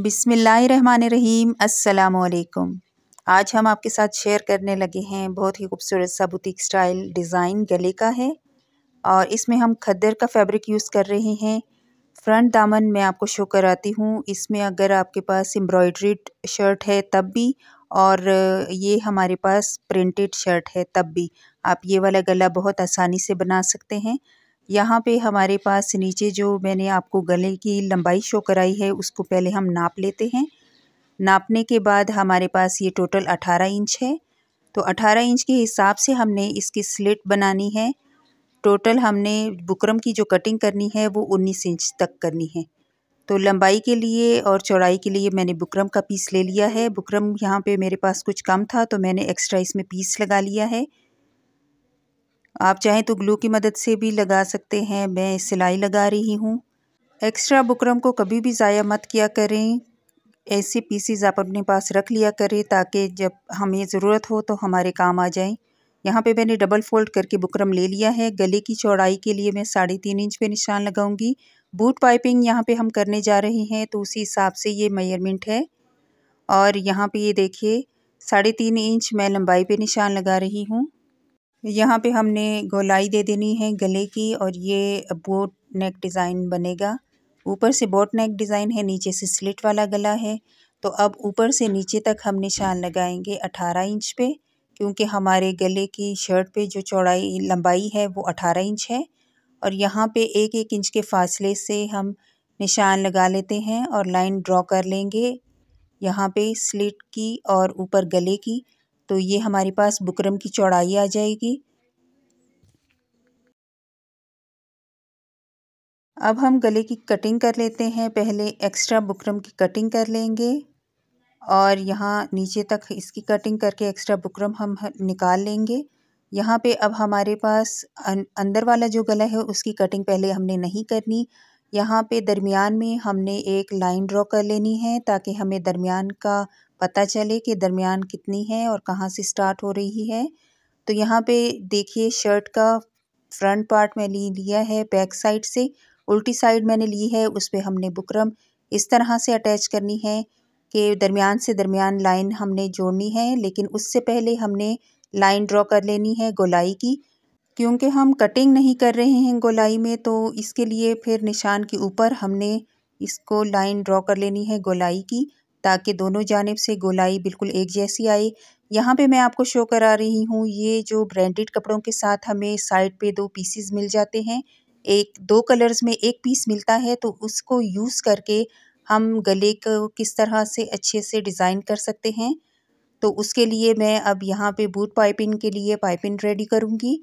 बिसमीम् अल्लाम आज हम आपके साथ शेयर करने लगे हैं बहुत ही खूबसूरत सा बुटीक स्टाइल डिज़ाइन गले का है और इसमें हम खद्दर का फैब्रिक यूज़ कर रहे हैं फ्रंट दामन मैं आपको शो कराती हूँ इसमें अगर आपके पास एम्ब्रॉयडरी शर्ट है तब भी और ये हमारे पास प्रिंटेड शर्ट है तब भी आप ये वाला गला बहुत आसानी से बना सकते हैं यहाँ पे हमारे पास नीचे जो मैंने आपको गले की लंबाई शो कराई है उसको पहले हम नाप लेते हैं नापने के बाद हमारे पास ये टोटल 18 इंच है तो 18 इंच के हिसाब से हमने इसकी स्लिट बनानी है टोटल हमने बुकरम की जो कटिंग करनी है वो 19 इंच तक करनी है तो लंबाई के लिए और चौड़ाई के लिए मैंने बुकरम का पीस ले लिया है बुकरम यहाँ पे मेरे पास कुछ कम था तो मैंने एक्स्ट्रा इसमें पीस लगा लिया है आप चाहें तो ग्लू की मदद से भी लगा सकते हैं मैं सिलाई लगा रही हूँ एक्स्ट्रा बुकरम को कभी भी ज़ाया मत किया करें ऐसे पीसीज आप अपने पास रख लिया करें ताकि जब हमें ज़रूरत हो तो हमारे काम आ जाएं यहाँ पे मैंने डबल फोल्ड करके बुकरम ले लिया है गले की चौड़ाई के लिए मैं साढ़े तीन इंच पे निशान लगाऊंगी बूट पाइपिंग यहाँ पे हम करने जा रहे हैं तो उसी हिसाब से ये मेयरमेंट है और यहाँ पे ये देखिए साढ़े तीन इंच मैं लंबाई पे निशान लगा रही हूँ यहाँ पे हमने गोलाई दे देनी है गले की और ये बोट नेक डिज़ाइन बनेगा ऊपर से बोट नेक डिज़ाइन है नीचे से स्लिट वाला गला है तो अब ऊपर से नीचे तक हम निशान लगाएंगे अठारह इंच पे क्योंकि हमारे गले की शर्ट पे जो चौड़ाई लंबाई है वो 18 इंच है और यहाँ पे एक एक इंच के फासले से हम निशान लगा लेते हैं और लाइन ड्रॉ कर लेंगे यहाँ पे स्लिट की और ऊपर गले की तो ये हमारे पास बुकरम की चौड़ाई आ जाएगी अब हम गले की कटिंग कर लेते हैं पहले एक्स्ट्रा बुकरम की कटिंग कर लेंगे और यहाँ नीचे तक इसकी कटिंग करके एक्स्ट्रा बुकरम हम निकाल लेंगे यहाँ पे अब हमारे पास अंदर वाला जो गला है उसकी कटिंग पहले हमने नहीं करनी यहाँ पे दरमियान में हमने एक लाइन ड्रॉ कर लेनी है ताकि हमें दरमियान का पता चले कि दरमियान कितनी है और कहाँ से स्टार्ट हो रही है तो यहाँ पे देखिए शर्ट का फ्रंट पार्ट मैंने लिया है बैक साइड से उल्टी साइड मैंने ली है उस पर हमने बुकरम इस तरह से अटैच करनी है कि दरमियान से दरमियान लाइन हमने जोड़नी है लेकिन उससे पहले हमने लाइन ड्रॉ कर लेनी है गोलाई की क्योंकि हम कटिंग नहीं कर रहे हैं गोलाई में तो इसके लिए फिर निशान के ऊपर हमने इसको लाइन ड्रॉ कर लेनी है गोलाई की ताकि दोनों जानब से गोलाई बिल्कुल एक जैसी आए यहाँ पे मैं आपको शो करा रही हूँ ये जो ब्रांडेड कपड़ों के साथ हमें साइड पे दो पीसेस मिल जाते हैं एक दो कलर्स में एक पीस मिलता है तो उसको यूज़ करके हम गले को किस तरह से अच्छे से डिज़ाइन कर सकते हैं तो उसके लिए मैं अब यहाँ पे बूट पाइपिंग के लिए पाइपिंग रेडी करूँगी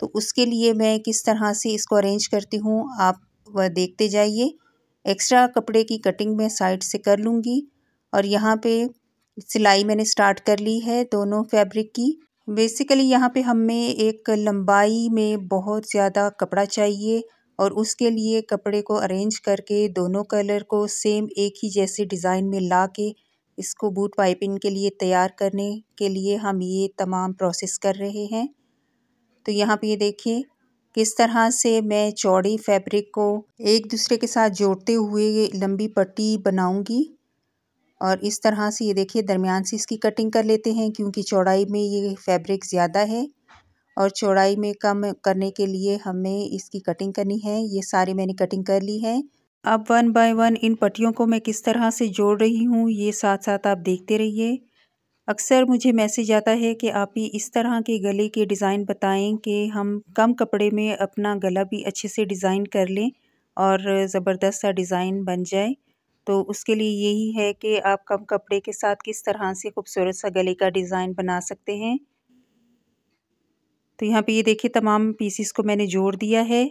तो उसके लिए मैं किस तरह से इसको अरेंज करती हूँ आप देखते जाइए एक्स्ट्रा कपड़े की कटिंग मैं साइड से कर लूँगी और यहाँ पे सिलाई मैंने स्टार्ट कर ली है दोनों फैब्रिक की बेसिकली यहाँ पे हमें एक लंबाई में बहुत ज़्यादा कपड़ा चाहिए और उसके लिए कपड़े को अरेंज करके दोनों कलर को सेम एक ही जैसे डिज़ाइन में ला के इसको बूट पाइपिंग के लिए तैयार करने के लिए हम ये तमाम प्रोसेस कर रहे हैं तो यहाँ पे ये देखिए किस तरह से मैं चौड़ी फैब्रिक को एक दूसरे के साथ जोड़ते हुए लंबी पट्टी बनाऊंगी और इस तरह से ये देखिए दरमियान से इसकी कटिंग कर लेते हैं क्योंकि चौड़ाई में ये फैब्रिक ज़्यादा है और चौड़ाई में कम करने के लिए हमें इसकी कटिंग करनी है ये सारी मैंने कटिंग कर ली है अब वन बाय वन इन पट्टियों को मैं किस तरह से जोड़ रही हूँ ये साथ साथ आप देखते रहिए अक्सर मुझे मैसेज आता है कि आप ही इस तरह के गले के डिज़ाइन बताएं कि हम कम कपड़े में अपना गला भी अच्छे से डिज़ाइन कर लें और ज़बरदस्त सा डिज़ाइन बन जाए तो उसके लिए यही है कि आप कम कपड़े के साथ किस तरह से खूबसूरत सा गले का डिज़ाइन बना सकते हैं तो यहाँ पे ये देखिए तमाम पीसीस को मैंने जोड़ दिया है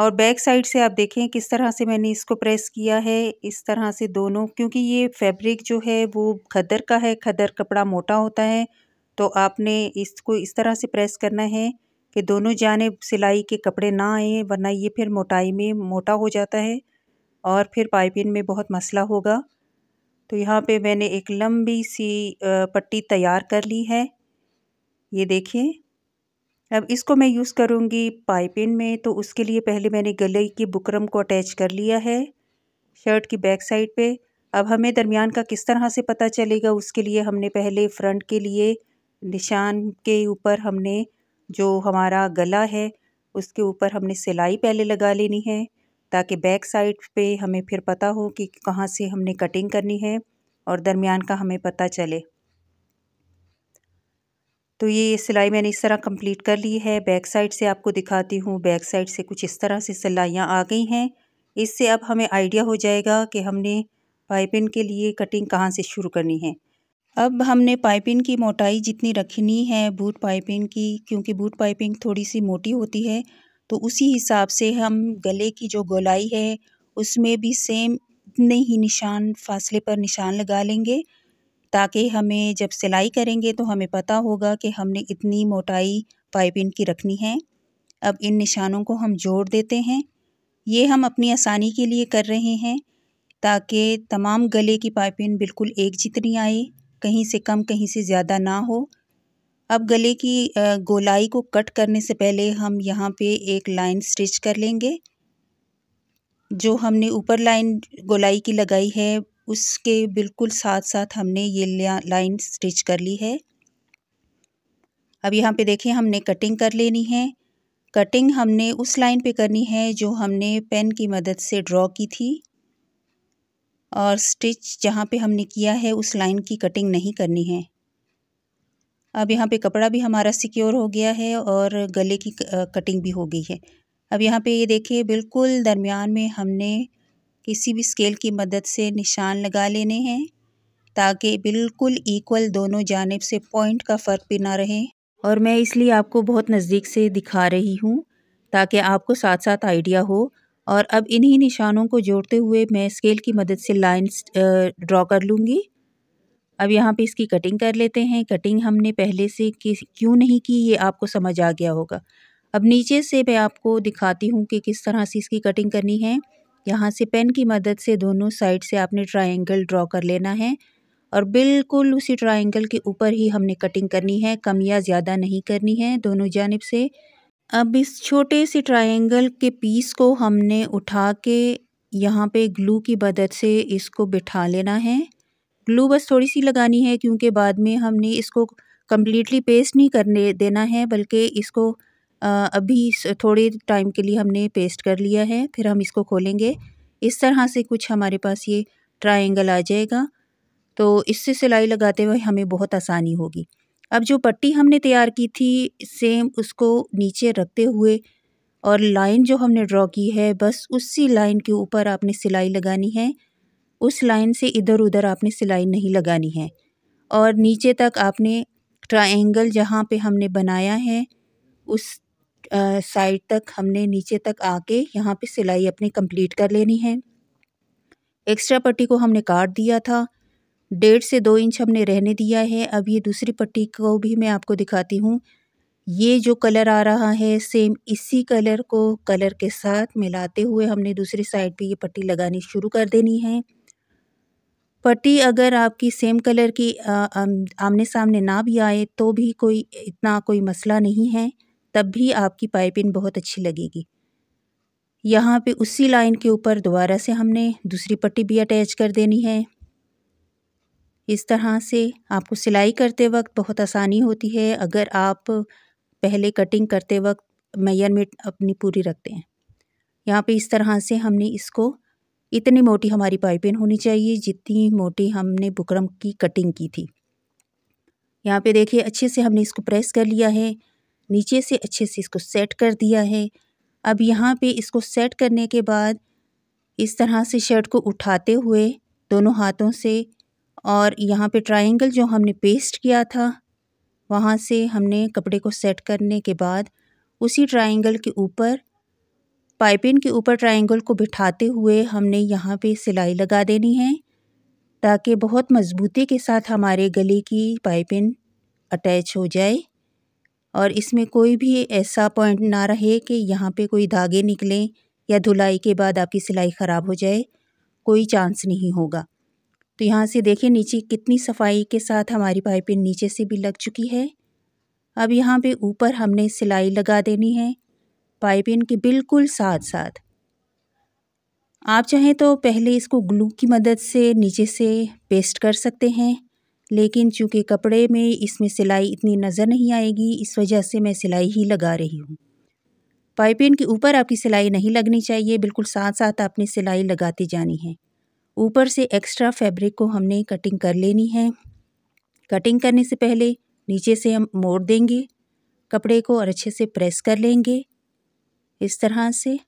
और बैक साइड से आप देखें किस तरह से मैंने इसको प्रेस किया है इस तरह से दोनों क्योंकि ये फैब्रिक जो है वो खदर का है खदर कपड़ा मोटा होता है तो आपने इसको इस तरह से प्रेस करना है कि दोनों जानब सिलाई के कपड़े ना आए वरना ये फिर मोटाई में मोटा हो जाता है और फिर पाइपिंग में बहुत मसला होगा तो यहाँ पे मैंने एक लंबी सी पट्टी तैयार कर ली है ये देखिए अब इसको मैं यूज़ करूँगी पाइपिंग में तो उसके लिए पहले मैंने गले की बुकरम को अटैच कर लिया है शर्ट की बैक साइड पे अब हमें दरमियान का किस तरह से पता चलेगा उसके लिए हमने पहले फ्रंट के लिए निशान के ऊपर हमने जो हमारा गला है उसके ऊपर हमने सिलाई पहले लगा लेनी है ताकि बैक साइड पे हमें फिर पता हो कि कहाँ से हमने कटिंग करनी है और दरमियान का हमें पता चले तो ये सिलाई मैंने इस तरह कंप्लीट कर ली है बैक साइड से आपको दिखाती हूँ बैक साइड से कुछ इस तरह से सिलाइयाँ आ गई हैं इससे अब हमें आइडिया हो जाएगा कि हमने पाइपिन के लिए कटिंग कहाँ से शुरू करनी है अब हमने पाइपिंग की मोटाई जितनी रखनी है बूट पाइपिंग की क्योंकि बूट पाइपिंग थोड़ी सी मोटी होती है तो उसी हिसाब से हम गले की जो गोलाई है उसमें भी सेम इतने ही निशान फासले पर निशान लगा लेंगे ताकि हमें जब सिलाई करेंगे तो हमें पता होगा कि हमने इतनी मोटाई पाइपिंग की रखनी है अब इन निशानों को हम जोड़ देते हैं ये हम अपनी आसानी के लिए कर रहे हैं ताकि तमाम गले की पाइपिंग बिल्कुल एक जितनी आए कहीं से कम कहीं से ज़्यादा ना हो अब गले की गोलाई को कट करने से पहले हम यहाँ पे एक लाइन स्टिच कर लेंगे जो हमने ऊपर लाइन गोलाई की लगाई है उसके बिल्कुल साथ साथ हमने ये लाइन स्टिच कर ली है अब यहाँ पे देखिए हमने कटिंग कर लेनी है कटिंग हमने उस लाइन पे करनी है जो हमने पेन की मदद से ड्रॉ की थी और स्टिच जहाँ पे हमने किया है उस लाइन की कटिंग नहीं करनी है अब यहाँ पे कपड़ा भी हमारा सिक्योर हो गया है और गले की कटिंग भी हो गई है अब यहाँ पे ये देखिए बिल्कुल दरमियान में हमने किसी भी स्केल की मदद से निशान लगा लेने हैं ताकि बिल्कुल इक्वल दोनों जानब से पॉइंट का फ़र्क भी ना रहे और मैं इसलिए आपको बहुत नज़दीक से दिखा रही हूँ ताकि आपको साथ साथ आइडिया हो और अब इन्हीं निशानों को जोड़ते हुए मैं स्केल की मदद से लाइन्स ड्रॉ कर लूँगी अब यहाँ पे इसकी कटिंग कर लेते हैं कटिंग हमने पहले से क्यों नहीं की ये आपको समझ आ गया होगा अब नीचे से मैं आपको दिखाती हूँ कि किस तरह से इसकी कटिंग करनी है यहाँ से पेन की मदद से दोनों साइड से आपने ट्राइंगल ड्रॉ कर लेना है और बिल्कुल उसी ट्राइंगल के ऊपर ही हमने कटिंग करनी है कम या ज़्यादा नहीं करनी है दोनों जानब से अब इस छोटे से ट्राइंगल के पीस को हमने उठा के यहाँ पे ग्लू की मदद से इसको बिठा लेना है ग्लू बस थोड़ी सी लगानी है क्योंकि बाद में हमने इसको कम्प्लीटली पेस्ट नहीं करने देना है बल्कि इसको अभी थोड़े टाइम के लिए हमने पेस्ट कर लिया है फिर हम इसको खोलेंगे इस तरह से कुछ हमारे पास ये ट्रायंगल आ जाएगा तो इससे सिलाई लगाते हुए हमें बहुत आसानी होगी अब जो पट्टी हमने तैयार की थी सेम उसको नीचे रखते हुए और लाइन जो हमने ड्रॉ की है बस उसी लाइन के ऊपर आपने सिलाई लगानी है उस लाइन से इधर उधर आपने सिलाई नहीं लगानी है और नीचे तक आपने ट्रायंगल जहाँ पे हमने बनाया है उस साइड तक हमने नीचे तक आके यहाँ पे सिलाई अपनी कंप्लीट कर लेनी है एक्स्ट्रा पट्टी को हमने काट दिया था डेढ़ से दो इंच हमने रहने दिया है अब ये दूसरी पट्टी को भी मैं आपको दिखाती हूँ ये जो कलर आ रहा है सेम इसी कलर को कलर के साथ मिलाते हुए हमने दूसरी साइड पे ये पट्टी लगानी शुरू कर देनी है पट्टी अगर आपकी सेम कलर की आमने सामने ना भी आए तो भी कोई इतना कोई मसला नहीं है तब भी आपकी पाइपिंग बहुत अच्छी लगेगी यहाँ पे उसी लाइन के ऊपर दोबारा से हमने दूसरी पट्टी भी अटैच कर देनी है इस तरह से आपको सिलाई करते वक्त बहुत आसानी होती है अगर आप पहले कटिंग करते वक्त में अपनी पूरी रखते हैं यहाँ पे इस तरह से हमने इसको इतनी मोटी हमारी पाइपिंग होनी चाहिए जितनी मोटी हमने बुकरम की कटिंग की थी यहाँ पे देखिए अच्छे से हमने इसको प्रेस कर लिया है नीचे से अच्छे से इसको सेट कर दिया है अब यहाँ पे इसको सेट करने के बाद इस तरह से शर्ट को उठाते हुए दोनों हाथों से और यहाँ पे ट्रायंगल जो हमने पेस्ट किया था वहाँ से हमने कपड़े को सेट करने के बाद उसी ट्रायंगल के ऊपर पाइपिंग के ऊपर ट्रायंगल को बिठाते हुए हमने यहाँ पे सिलाई लगा देनी है ताकि बहुत मज़बूती के साथ हमारे गले की पाइपिंग अटैच हो जाए और इसमें कोई भी ऐसा पॉइंट ना रहे कि यहाँ पे कोई धागे निकलें या धुलाई के बाद आपकी सिलाई ख़राब हो जाए कोई चांस नहीं होगा तो यहाँ से देखें नीचे कितनी सफाई के साथ हमारी पाइपिंग नीचे से भी लग चुकी है अब यहाँ पे ऊपर हमने सिलाई लगा देनी है पाइपिन के बिल्कुल साथ साथ आप चाहें तो पहले इसको ग्लू की मदद से नीचे से पेस्ट कर सकते हैं लेकिन चूँकि कपड़े में इसमें सिलाई इतनी नज़र नहीं आएगी इस वजह से मैं सिलाई ही लगा रही हूँ पाइपिन के ऊपर आपकी सिलाई नहीं लगनी चाहिए बिल्कुल साथ साथ आपने सिलाई लगाती जानी है ऊपर से एक्स्ट्रा फैब्रिक को हमने कटिंग कर लेनी है कटिंग करने से पहले नीचे से हम मोड़ देंगे कपड़े को और अच्छे से प्रेस कर लेंगे इस तरह से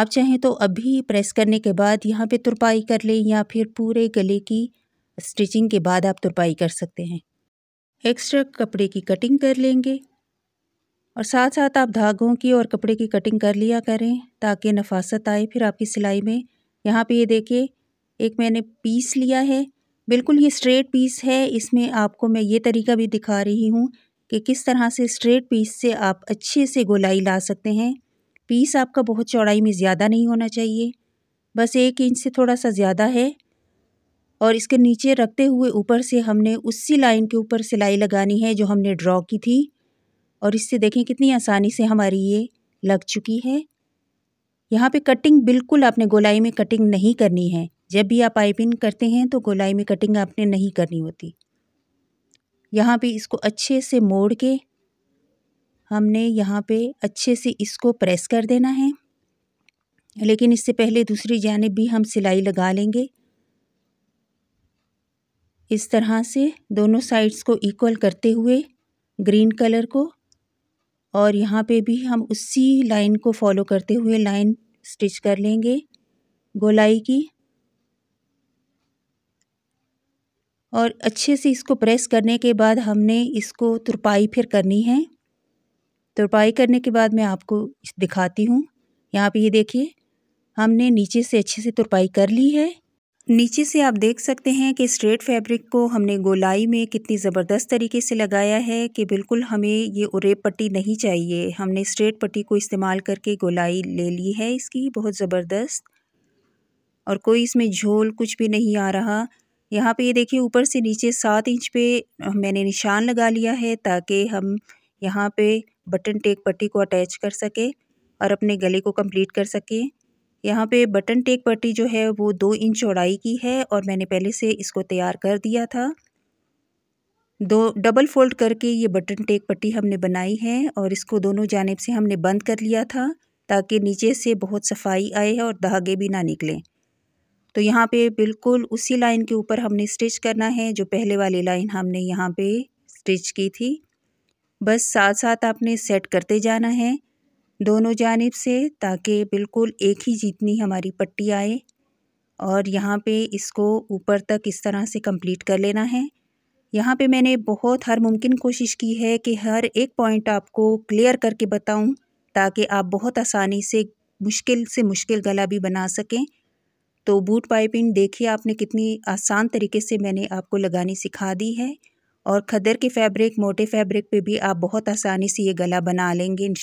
आप चाहें तो अभी प्रेस करने के बाद यहाँ पे तुरपाई कर लें या फिर पूरे गले की स्टिचिंग के बाद आप तुरपाई कर सकते हैं एक्स्ट्रा कपड़े की कटिंग कर लेंगे और साथ साथ आप धागों की और कपड़े की कटिंग कर लिया करें ताकि नफासत आए फिर आपकी सिलाई में यहाँ पे ये देखिए एक मैंने पीस लिया है बिल्कुल ये स्ट्रेट पीस है इसमें आपको मैं ये तरीका भी दिखा रही हूँ कि किस तरह से स्ट्रेट पीस से आप अच्छे से गोलाई ला सकते हैं पीस आपका बहुत चौड़ाई में ज़्यादा नहीं होना चाहिए बस एक इंच से थोड़ा सा ज़्यादा है और इसके नीचे रखते हुए ऊपर से हमने उसी लाइन के ऊपर सिलाई लगानी है जो हमने ड्रॉ की थी और इससे देखें कितनी आसानी से हमारी ये लग चुकी है यहाँ पे कटिंग बिल्कुल आपने गोलाई में कटिंग नहीं करनी है जब भी आप पाइपिंग करते हैं तो गोलाई में कटिंग आपने नहीं करनी होती यहाँ पे इसको अच्छे से मोड़ के हमने यहाँ पे अच्छे से इसको प्रेस कर देना है लेकिन इससे पहले दूसरी जानब भी हम सिलाई लगा लेंगे इस तरह से दोनों साइड्स को इक्वल करते हुए ग्रीन कलर को और यहाँ पे भी हम उसी लाइन को फॉलो करते हुए लाइन स्टिच कर लेंगे गोलाई की और अच्छे से इसको प्रेस करने के बाद हमने इसको तुरपाई फिर करनी है तुरपाई करने के बाद मैं आपको दिखाती हूँ यहाँ पे ये देखिए हमने नीचे से अच्छे से तुरपाई कर ली है नीचे से आप देख सकते हैं कि स्ट्रेट फैब्रिक को हमने गोलाई में कितनी ज़बरदस्त तरीके से लगाया है कि बिल्कुल हमें ये उरेब पट्टी नहीं चाहिए हमने स्ट्रेट पट्टी को इस्तेमाल करके गोलाई ले ली है इसकी बहुत ज़बरदस्त और कोई इसमें झोल कुछ भी नहीं आ रहा यहाँ पे ये देखिए ऊपर से नीचे सात इंच पे मैंने निशान लगा लिया है ताकि हम यहाँ पे बटन टेक पट्टी को अटैच कर सके और अपने गले को कंप्लीट कर सके यहाँ पे बटन टेक पट्टी जो है वो दो इंच चौड़ाई की है और मैंने पहले से इसको तैयार कर दिया था दो डबल फोल्ड करके ये बटन टेक पट्टी हमने बनाई है और इसको दोनों जानब से हमने बंद कर लिया था ताकि नीचे से बहुत सफाई आए और धागे भी ना निकलें तो यहाँ पे बिल्कुल उसी लाइन के ऊपर हमने स्टिच करना है जो पहले वाली लाइन हमने यहाँ पे स्टिच की थी बस साथ साथ आपने सेट करते जाना है दोनों जानब से ताकि बिल्कुल एक ही जितनी हमारी पट्टी आए और यहाँ पे इसको ऊपर तक इस तरह से कंप्लीट कर लेना है यहाँ पे मैंने बहुत हर मुमकिन कोशिश की है कि हर एक पॉइंट आपको क्लियर करके बताऊँ ताकि आप बहुत आसानी से मुश्किल से मुश्किल गला भी बना सकें तो बूट पाइपिंग देखिए आपने कितनी आसान तरीके से मैंने आपको लगानी सिखा दी है और खदर के फैब्रिक मोटे फैब्रिक पे भी आप बहुत आसानी से ये गला बना लेंगे इन